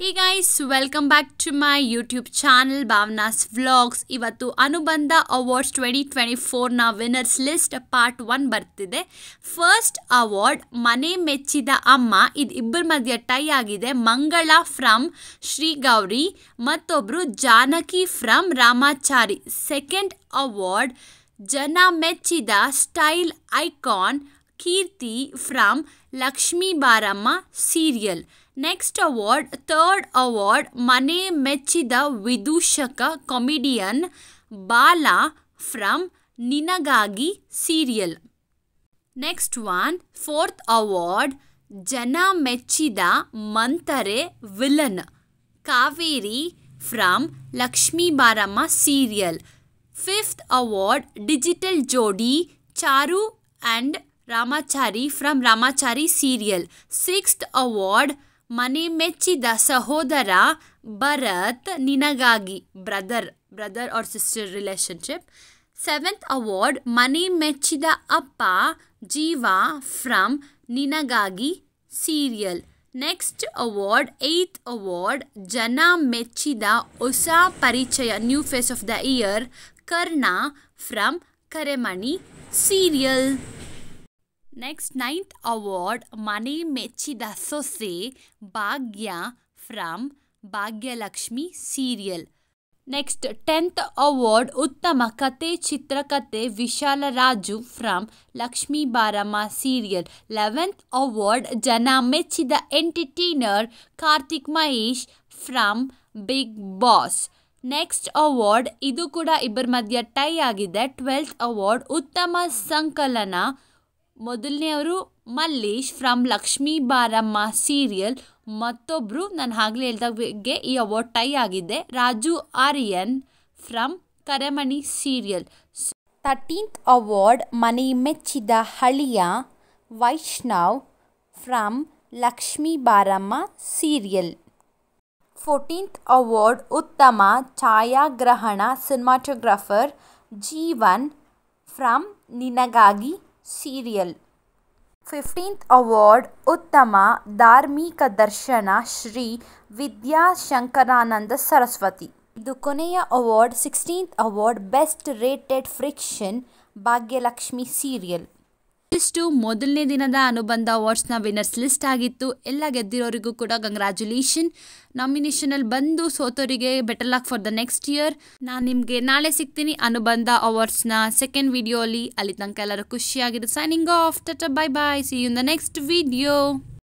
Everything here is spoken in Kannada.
Hey guys welcome back to my YouTube channel Bhavana's vlogs ಇವತ್ತು ಅನುಬಂಧ ಅವಾರ್ಡ್ಸ್ ಟ್ವೆಂಟಿ ಟ್ವೆಂಟಿ ಫೋರ್ನ ವಿನ್ನರ್ಸ್ ಲಿಸ್ಟ್ ಪಾರ್ಟ್ ಒನ್ ಬರ್ತಿದೆ ಫಸ್ಟ್ ಅವಾರ್ಡ್ ಮನೆ ಮೆಚ್ಚಿದ ಅಮ್ಮ ಇದು ಇಬ್ಬರ ಮಧ್ಯೆ ಟೈ ಆಗಿದೆ ಮಂಗಳ ಫ್ರಮ್ ಶ್ರೀ ಗೌರಿ ಮತ್ತೊಬ್ಬರು Janaki from Ramachari second award ಜನ ಮೆಚ್ಚಿದ style icon Kirti from Lakshmi Barama serial. Next award, third award, Mane Mechida Vidushaka comedian Bala from Ninagagi serial. Next one, fourth award, Jana Mechida Mantare villain Kaveri from Lakshmi Barama serial. Fifth award, digital jodi Charu and Ramachari from Ramachari serial sixth award ಮನೆ ಮೆಚ್ಚಿದ ಸಹೋದರ Bharath Ninagaagi brother brother or sister relationship seventh award ಮನೆ ಮೆಚ್ಚಿದ ಅಪ್ಪ Jeeva from Ninagaagi serial next award eighth award ಜನ ಮೆಚ್ಚಿದ ಹೊಸ ಪರಿಚಯ new face of the year Karna from Karemani serial next ninth award ಮನೆ ಮೆಚ್ಚಿದ ಸೊಸೆ Bhagya from Bhagyalakshmi serial next tenth award ಉತ್ತಮ ಕತೆ ಚಿತ್ರಕತೆ ವಿಶಾಲ ರಾಜು ಫ್ರಮ್ ಲಕ್ಷ್ಮೀ ಬಾರಮ್ಮ ಸೀರಿಯಲ್ ಲೆವೆಂತ್ ಅವಾರ್ಡ್ ಜನ ಮೆಚ್ಚಿದ entertainer Karthik Mahesh from Bigg Boss next award ಇದು ಕೂಡ ಇಬ್ಬರ ಮಧ್ಯ ಟೈ ಆಗಿದೆ ಟ್ವೆಲ್ತ್ ಅವಾರ್ಡ್ ಉತ್ತಮ ಸಂಕಲನ ಮೊದಲನೆಯವರು ಮಲ್ಲೇಶ್ ಫ್ರಮ್ ಲಕ್ಷ್ಮೀ ಬಾರಮ್ಮ ಸೀರಿಯಲ್ ಮತ್ತೊಬ್ಬರು ನಾನು ಆಗಲೇ ಹೇಳ್ದಾಗ ಈ ಅವಾರ್ಡ್ ಟೈ ಆಗಿದೆ Raju Aryan from Karemani serial thirteenth award ಮನೆ ಮೆಚ್ಚಿದ ಹಳಿಯ ವೈಷ್ಣವ್ ಫ್ರಮ್ ಲಕ್ಷ್ಮೀ ಬಾರಮ್ಮ ಸೀರಿಯಲ್ ಫೋರ್ಟೀನ್ತ್ ಅವಾರ್ಡ್ ಉತ್ತಮ ಛಾಯಾಗ್ರಹಣ cinematographer Jeevan from Ninagaagi serial fifteenth award ಉತ್ತಮ ಧಾರ್ಮಿಕ ದರ್ಶನ ಶ್ರೀ ವಿದ್ಯಾಶಂಕರಾನಂದ ಸರಸ್ವತಿ ಇದು ಕೊನೆಯ award sixteenth award best rated friction Bhagyalakshmi serial ಇಷ್ಟು ಮೊದಲನೇ ದಿನದ ಅನುಬಂಧ ಅವಾರ್ಡ್ಸ್ನ ವಿನ್ನರ್ಸ್ ಲಿಸ್ಟ್ ಆಗಿತ್ತು ಎಲ್ಲ ಗೆದ್ದಿರೋರಿಗೂ ಕೂಡ ಕಂಗ್ರ್ಯಾಚುಲೇಷನ್ ನಾಮಿನೇಷನಲ್ಲಿ ಬಂದು ಸೋತೋರಿಗೆ better luck for the next year ನಾನು ನಿಮಗೆ ನಾಳೆ ಸಿಗ್ತೀನಿ ಅನುಬಂಧ ಅವಾರ್ಡ್ಸ್ನ ಸೆಕೆಂಡ್ ವಿಡಿಯೋಲಿ ಅಲ್ಲಿ ತನಕ ಎಲ್ಲರೂ ಖುಷಿಯಾಗಿದ್ದು signing off tata bye bye see in the next video